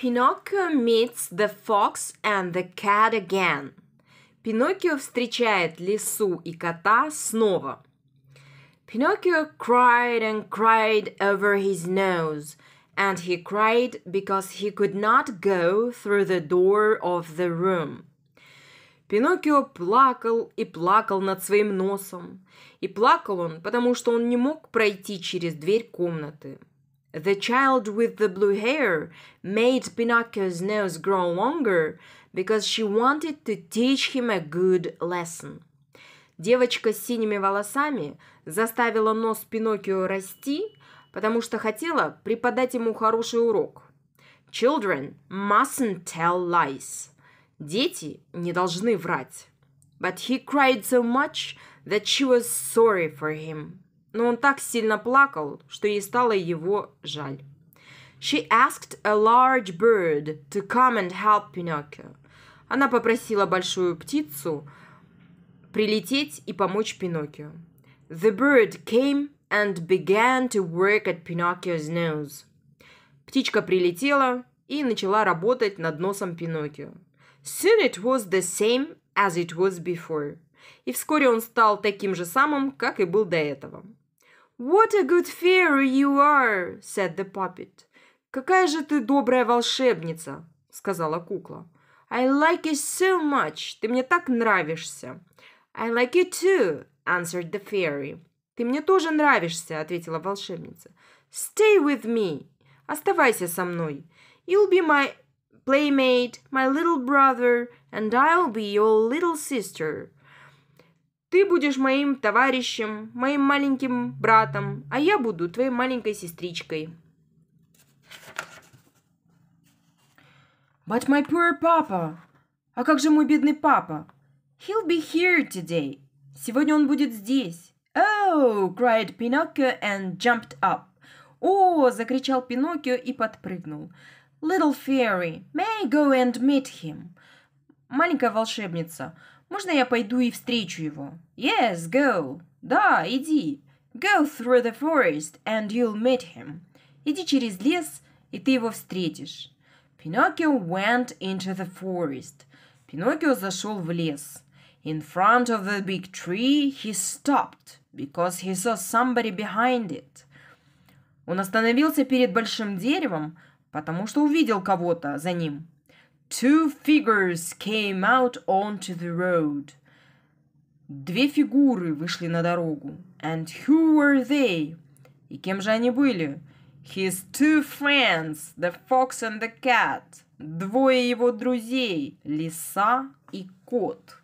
Pinocchio meets the fox and the cat again. Пиноккио встречает лису и кота снова. Pinocchio cried and cried over his nose, and he cried because he could not go through the door of the room. Пиноккио плакал и плакал над своим носом. И плакал он, потому что он не мог пройти через дверь комнаты. The child with the blue hair made Pinocchio's nose grow longer because she wanted to teach him a good lesson. Девочка с синими волосами заставила нос Пиноккио расти, потому что хотела преподать ему хороший урок. Children mustn't tell lies. Дети не должны врать. But he cried so much that she was sorry for him. но он так сильно плакал, что ей стало его жаль. She asked a large bird to come and help Pinocchio. Она попросила большую птицу прилететь и помочь Пиноккио. The bird came and began to work at Pinocchio's nose. Птичка прилетела и начала работать над носом Пиноккио. Soon it was the same as it was before. И вскоре он стал таким же самым, как и был до этого. «What a good fairy you are!» – said the puppet. «Какая же ты добрая волшебница!» – сказала кукла. «I like you so much! Ты мне так нравишься!» «I like you too!» – answered the fairy. «Ты мне тоже нравишься!» – ответила волшебница. «Stay with me!» – «Оставайся со мной!» «You'll be my playmate, my little brother, and I'll be your little sister!» Ты будешь моим товарищем, моим маленьким братом, а я буду твоей маленькой сестричкой. But my poor papa! А как же мой бедный папа? He'll be here today. Сегодня он будет здесь. Oh, cried Pinocchio and jumped up. О, закричал Пиноккио и подпрыгнул. Little fairy, may I go and meet him? маленькая волшебница. Можно я пойду и встречу его? Yes, go. Да, иди. Go through the forest and you'll meet him. Иди через лес, и ты его встретишь. Пиноккио went into the forest. Пиноккио зашел в лес. In front of the big tree he stopped because he saw somebody behind it. Он остановился перед большим деревом, потому что увидел кого-то за ним. Two figures came out onto the road. Две фигуры вышли на дорогу. And who were they? И кем же они были? His two friends, the fox and the cat. Двое его друзей, лиса и кот.